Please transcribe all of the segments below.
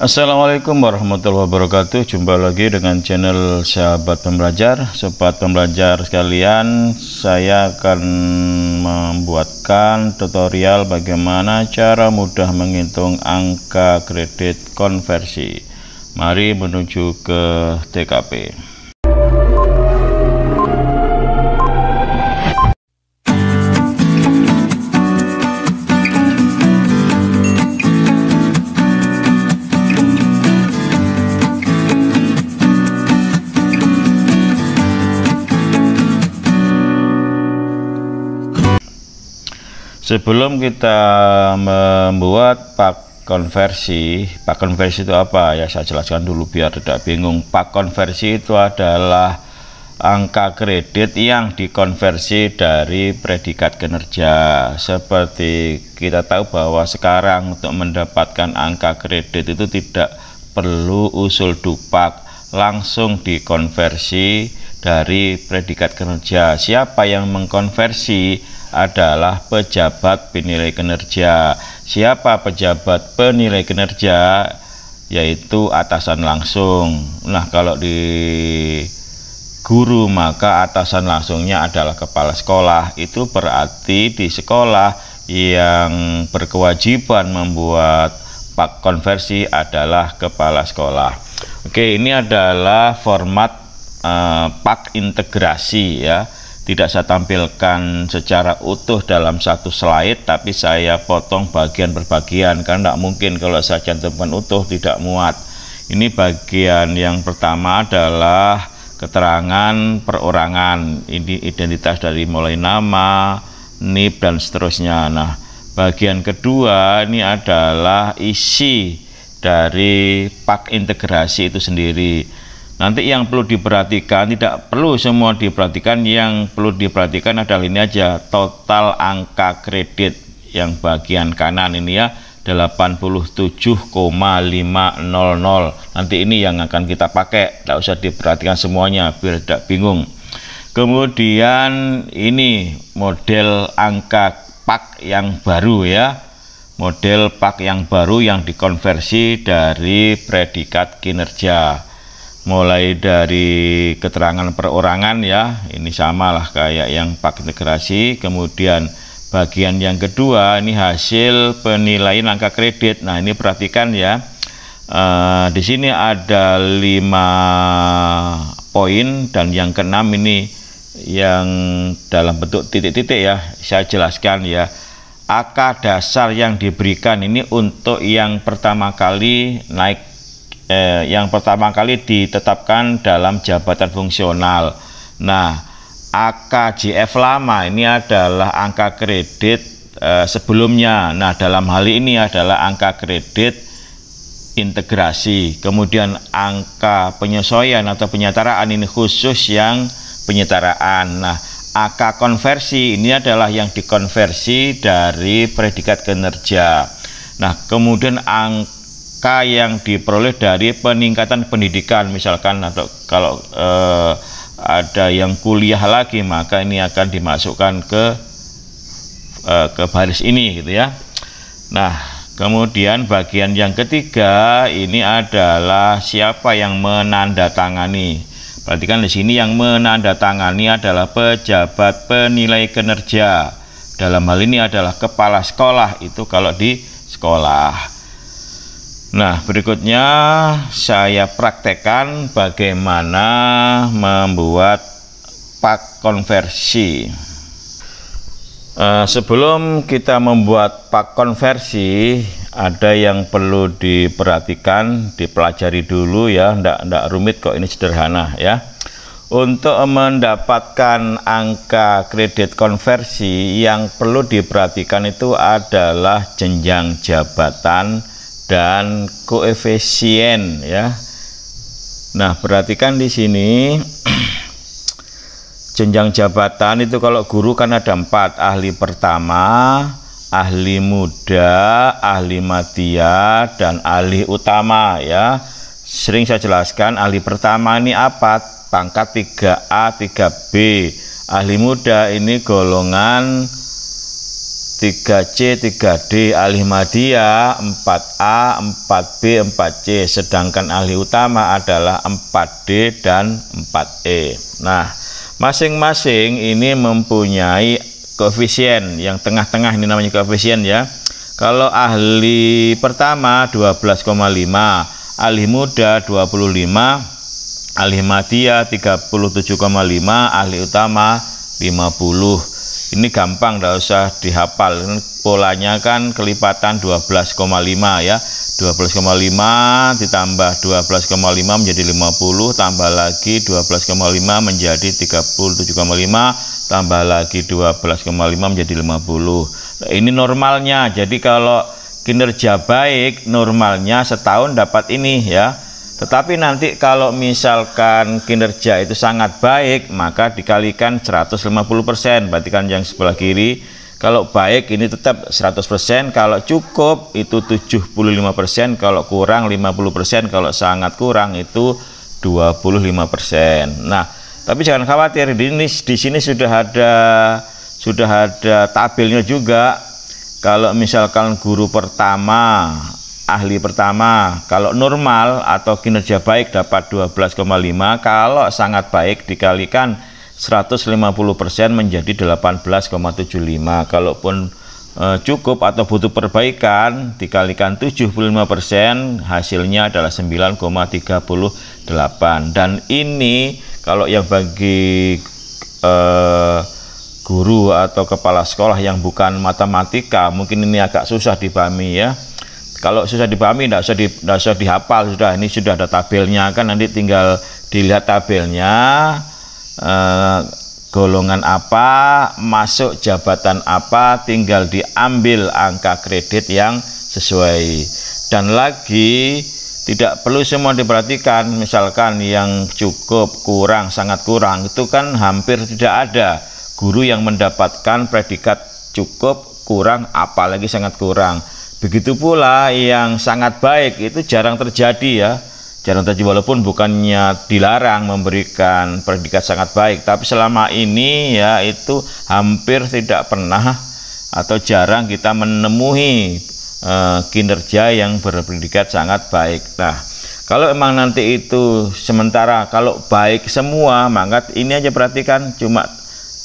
Assalamualaikum warahmatullahi wabarakatuh Jumpa lagi dengan channel sahabat pembelajar Sobat pembelajar sekalian Saya akan membuatkan tutorial bagaimana cara mudah menghitung angka kredit konversi Mari menuju ke TKP Sebelum kita membuat pak konversi, pak konversi itu apa ya? Saya jelaskan dulu biar tidak bingung. Pak konversi itu adalah angka kredit yang dikonversi dari predikat kinerja. Seperti kita tahu bahwa sekarang untuk mendapatkan angka kredit itu tidak perlu usul dupak, langsung dikonversi dari predikat kinerja. Siapa yang mengkonversi adalah pejabat penilai kinerja. Siapa pejabat penilai kinerja? Yaitu atasan langsung. Nah, kalau di guru maka atasan langsungnya adalah kepala sekolah. Itu berarti di sekolah yang berkewajiban membuat pak konversi adalah kepala sekolah. Oke, ini adalah format Eh, pak integrasi ya tidak saya tampilkan secara utuh dalam satu slide tapi saya potong bagian per bagian karena tidak mungkin kalau saya cantumkan utuh tidak muat ini bagian yang pertama adalah keterangan perorangan ini identitas dari mulai nama NIP dan seterusnya nah bagian kedua ini adalah isi dari pak integrasi itu sendiri Nanti yang perlu diperhatikan tidak perlu semua diperhatikan, yang perlu diperhatikan adalah ini aja total angka kredit yang bagian kanan ini ya 87,500. Nanti ini yang akan kita pakai, tidak usah diperhatikan semuanya biar tidak bingung. Kemudian ini model angka pak yang baru ya model pak yang baru yang dikonversi dari predikat kinerja mulai dari keterangan perorangan ya ini samalah kayak yang pak integrasi kemudian bagian yang kedua ini hasil penilaian angka kredit nah ini perhatikan ya uh, di sini ada lima poin dan yang keenam ini yang dalam bentuk titik-titik ya saya jelaskan ya AK dasar yang diberikan ini untuk yang pertama kali naik eh, yang pertama kali ditetapkan dalam jabatan fungsional. Nah, AKJF lama ini adalah angka kredit eh, sebelumnya. Nah, dalam hal ini adalah angka kredit integrasi, kemudian angka penyesuaian atau penyetaraan ini khusus yang penyetaraan. Nah, AK konversi ini adalah yang dikonversi dari predikat kinerja. Nah, kemudian angka K yang diperoleh dari peningkatan pendidikan misalkan atau kalau eh, ada yang kuliah lagi maka ini akan dimasukkan ke eh, ke baris ini gitu ya nah kemudian bagian yang ketiga ini adalah siapa yang menandatangani perhatikan di sini yang menandatangani adalah pejabat penilai kinerja dalam hal ini adalah kepala sekolah itu kalau di sekolah Nah, berikutnya saya praktekkan bagaimana membuat pak konversi. Uh, sebelum kita membuat pak konversi, ada yang perlu diperhatikan, dipelajari dulu ya, Tidak ndak rumit kok ini sederhana ya. Untuk mendapatkan angka kredit konversi yang perlu diperhatikan itu adalah jenjang jabatan dan koefisien ya. Nah, perhatikan di sini jenjang jabatan itu kalau guru kan ada empat ahli pertama, ahli muda, ahli matia dan ahli utama ya. Sering saya jelaskan ahli pertama ini apa? Pangkat 3A, 3B. Ahli muda ini golongan 3C, 3D, alih madya 4A, 4B, 4C, sedangkan ahli utama adalah 4D dan 4E. Nah, masing-masing ini mempunyai koefisien yang tengah-tengah ini namanya koefisien ya. Kalau ahli pertama 12,5, ahli muda 25, ahli madya 37,5, ahli utama 50 ini gampang tidak usah dihafal kan polanya kan kelipatan 12,5 ya 12,5 ditambah 12,5 menjadi 50 tambah lagi 12,5 menjadi 37,5 tambah lagi 12,5 menjadi 50 nah, ini normalnya jadi kalau kinerja baik normalnya setahun dapat ini ya tetapi nanti kalau misalkan kinerja itu sangat baik, maka dikalikan 150%, berarti kan yang sebelah kiri. Kalau baik ini tetap 100%, kalau cukup itu 75%, kalau kurang 50%, kalau sangat kurang itu 25%. Nah, tapi jangan khawatir di sini, di sini sudah ada sudah ada tabelnya juga. Kalau misalkan guru pertama ahli pertama kalau normal atau kinerja baik dapat 12,5 kalau sangat baik dikalikan 150% menjadi 18,75 kalaupun eh, cukup atau butuh perbaikan dikalikan 75% hasilnya adalah 9,38 dan ini kalau yang bagi eh, guru atau kepala sekolah yang bukan matematika mungkin ini agak susah dipahami ya kalau susah dipahami tidak usah di, usah dihafal sudah ini sudah ada tabelnya kan nanti tinggal dilihat tabelnya eh, golongan apa masuk jabatan apa tinggal diambil angka kredit yang sesuai dan lagi tidak perlu semua diperhatikan misalkan yang cukup kurang sangat kurang itu kan hampir tidak ada guru yang mendapatkan predikat cukup kurang apalagi sangat kurang Begitu pula yang sangat baik itu jarang terjadi ya. Jarang terjadi walaupun bukannya dilarang memberikan predikat sangat baik, tapi selama ini ya itu hampir tidak pernah atau jarang kita menemui e, kinerja yang berpredikat sangat baik. Nah, kalau emang nanti itu sementara kalau baik semua, maka ini aja perhatikan cuma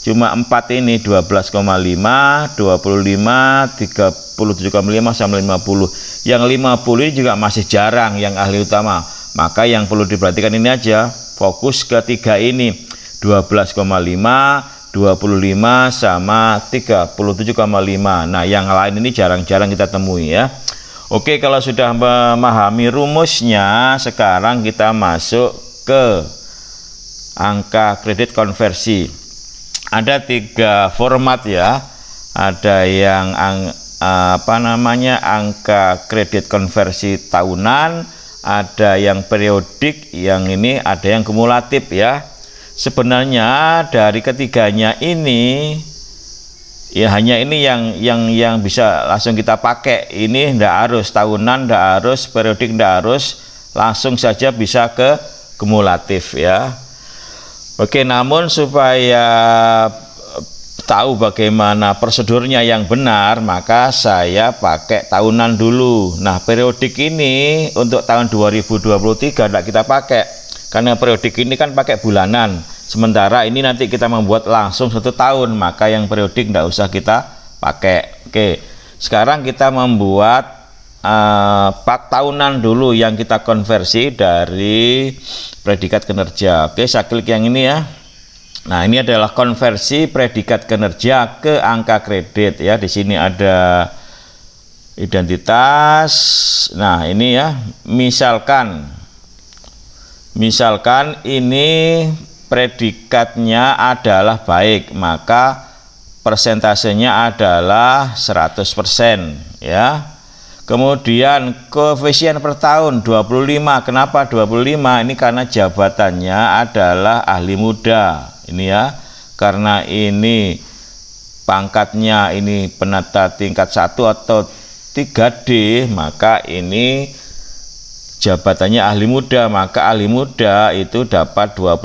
cuma 4 ini 12,5 25 37,5 sama 50 yang 50 ini juga masih jarang yang ahli utama maka yang perlu diperhatikan ini aja fokus ke ini 12,5 25 sama 37,5 nah yang lain ini jarang-jarang kita temui ya Oke kalau sudah memahami rumusnya sekarang kita masuk ke angka kredit konversi ada tiga format ya ada yang ang, apa namanya angka kredit konversi tahunan ada yang periodik yang ini ada yang kumulatif ya sebenarnya dari ketiganya ini ya hanya ini yang yang yang bisa langsung kita pakai ini ndak harus tahunan ndak harus periodik ndak harus langsung saja bisa ke kumulatif ya Oke, namun supaya eh, tahu bagaimana prosedurnya yang benar, maka saya pakai tahunan dulu. Nah, periodik ini untuk tahun 2023 tidak kita pakai. Karena periodik ini kan pakai bulanan. Sementara ini nanti kita membuat langsung satu tahun, maka yang periodik tidak usah kita pakai. Oke, sekarang kita membuat Eh, Pak tahunan dulu yang kita konversi dari predikat kinerja. Oke, saya klik yang ini ya. Nah, ini adalah konversi predikat kinerja ke angka kredit ya. Di sini ada identitas. Nah, ini ya. Misalkan misalkan ini predikatnya adalah baik, maka persentasenya adalah 100% ya. Kemudian koefisien per tahun 25. Kenapa 25? Ini karena jabatannya adalah ahli muda. Ini ya. Karena ini pangkatnya ini penata tingkat 1 atau 3D, maka ini jabatannya ahli muda, maka ahli muda itu dapat 25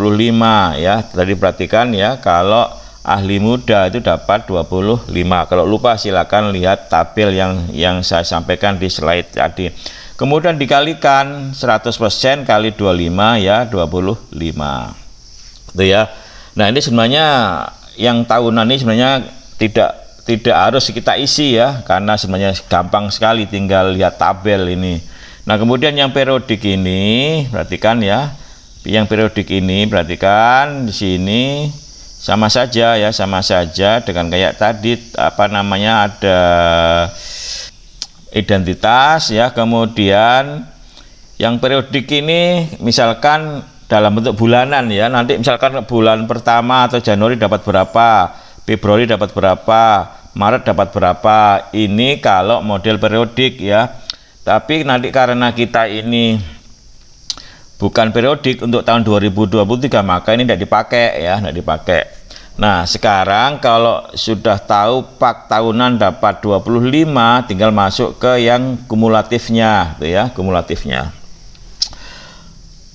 ya. Tadi perhatikan ya kalau ahli muda itu dapat 25 kalau lupa silakan lihat tabel yang yang saya sampaikan di slide tadi kemudian dikalikan 100% kali 25 ya 25 itu ya nah ini sebenarnya yang tahunan ini sebenarnya tidak tidak harus kita isi ya karena sebenarnya gampang sekali tinggal lihat tabel ini nah kemudian yang periodik ini perhatikan ya yang periodik ini perhatikan di sini sama saja ya sama saja dengan kayak tadi apa namanya ada identitas ya kemudian yang periodik ini misalkan dalam bentuk bulanan ya nanti misalkan bulan pertama atau Januari dapat berapa Februari dapat berapa Maret dapat berapa ini kalau model periodik ya tapi nanti karena kita ini bukan periodik untuk tahun 2023 maka ini tidak dipakai ya tidak dipakai Nah sekarang kalau sudah tahu pak tahunan dapat 25 tinggal masuk ke yang kumulatifnya gitu ya kumulatifnya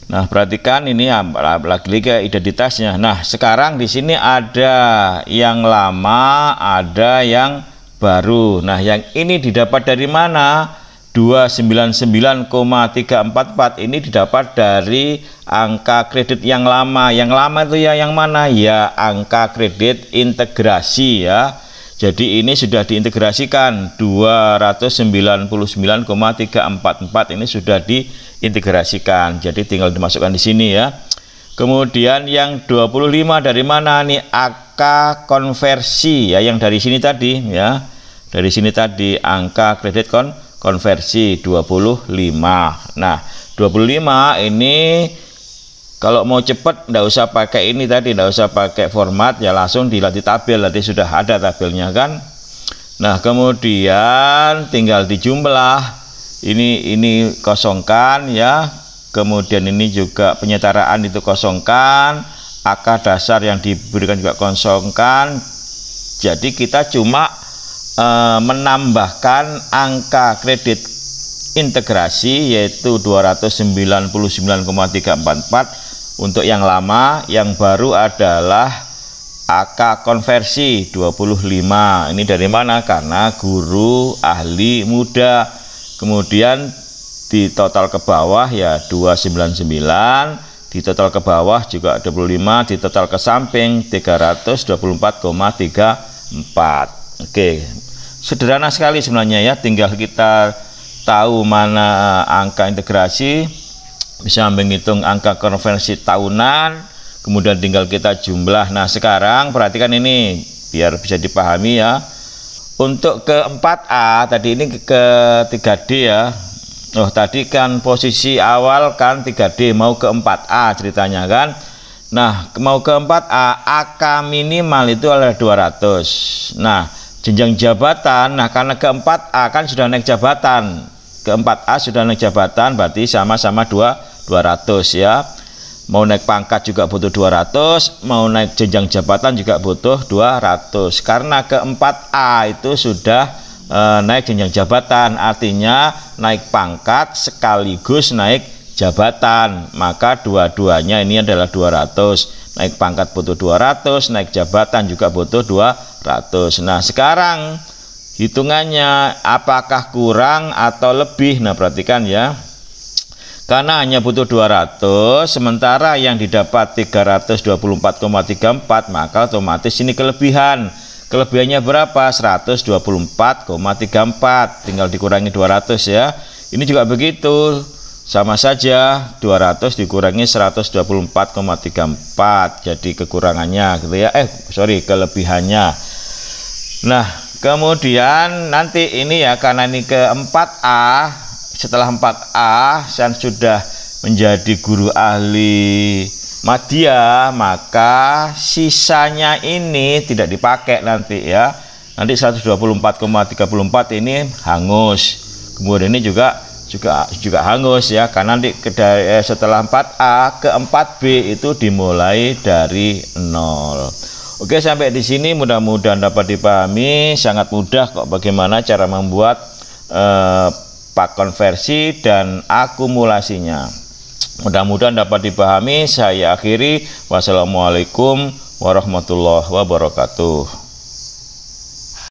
Nah perhatikan ini lagi-lagi ke identitasnya Nah sekarang di sini ada yang lama ada yang baru Nah yang ini didapat dari mana? 299,344 ini didapat dari angka kredit yang lama. Yang lama itu ya yang mana? Ya angka kredit integrasi ya. Jadi ini sudah diintegrasikan 299,344 ini sudah diintegrasikan. Jadi tinggal dimasukkan di sini ya. Kemudian yang 25 dari mana nih AK konversi ya yang dari sini tadi ya. Dari sini tadi angka kredit kon konversi 25 nah 25 ini kalau mau cepat tidak usah pakai ini tadi tidak usah pakai format ya langsung dilatih tabel nanti sudah ada tabelnya kan nah kemudian tinggal dijumlah ini ini kosongkan ya kemudian ini juga penyetaraan itu kosongkan akar dasar yang diberikan juga kosongkan jadi kita cuma Eh, menambahkan angka kredit integrasi yaitu 299,344 untuk yang lama yang baru adalah AK konversi 25 ini dari mana karena guru ahli muda kemudian di total ke bawah ya 299 di total ke bawah juga 25 di total ke samping 324,34 Oke sederhana sekali sebenarnya ya tinggal kita tahu mana angka integrasi bisa menghitung angka konversi tahunan kemudian tinggal kita jumlah nah sekarang perhatikan ini biar bisa dipahami ya untuk ke 4A tadi ini ke 3D ya Oh tadi kan posisi awal kan 3D mau ke 4A ceritanya kan Nah mau ke 4A AK minimal itu adalah 200 Nah jenjang jabatan nah karena keempat A kan sudah naik jabatan keempat A sudah naik jabatan berarti sama-sama 2 200 ya mau naik pangkat juga butuh 200 mau naik jenjang jabatan juga butuh 200 karena keempat A itu sudah e, naik jenjang jabatan artinya naik pangkat sekaligus naik jabatan maka dua-duanya ini adalah 200 naik pangkat butuh 200 naik jabatan juga butuh 200 nah sekarang hitungannya apakah kurang atau lebih nah perhatikan ya karena hanya butuh 200 sementara yang didapat 324,34 maka otomatis ini kelebihan kelebihannya berapa 124,34 tinggal dikurangi 200 ya ini juga begitu sama saja 200 dikurangi 124,34 jadi kekurangannya gitu ya eh sorry kelebihannya nah kemudian nanti ini ya karena ini ke 4A setelah 4A saya sudah menjadi guru ahli madya maka sisanya ini tidak dipakai nanti ya nanti 124,34 ini hangus kemudian ini juga juga juga hangus ya karena nanti dari, eh, setelah 4A ke 4B itu dimulai dari nol Oke sampai di sini mudah-mudahan dapat dipahami sangat mudah kok bagaimana cara membuat eh, pak konversi dan akumulasinya mudah-mudahan dapat dipahami saya akhiri wassalamualaikum warahmatullahi wabarakatuh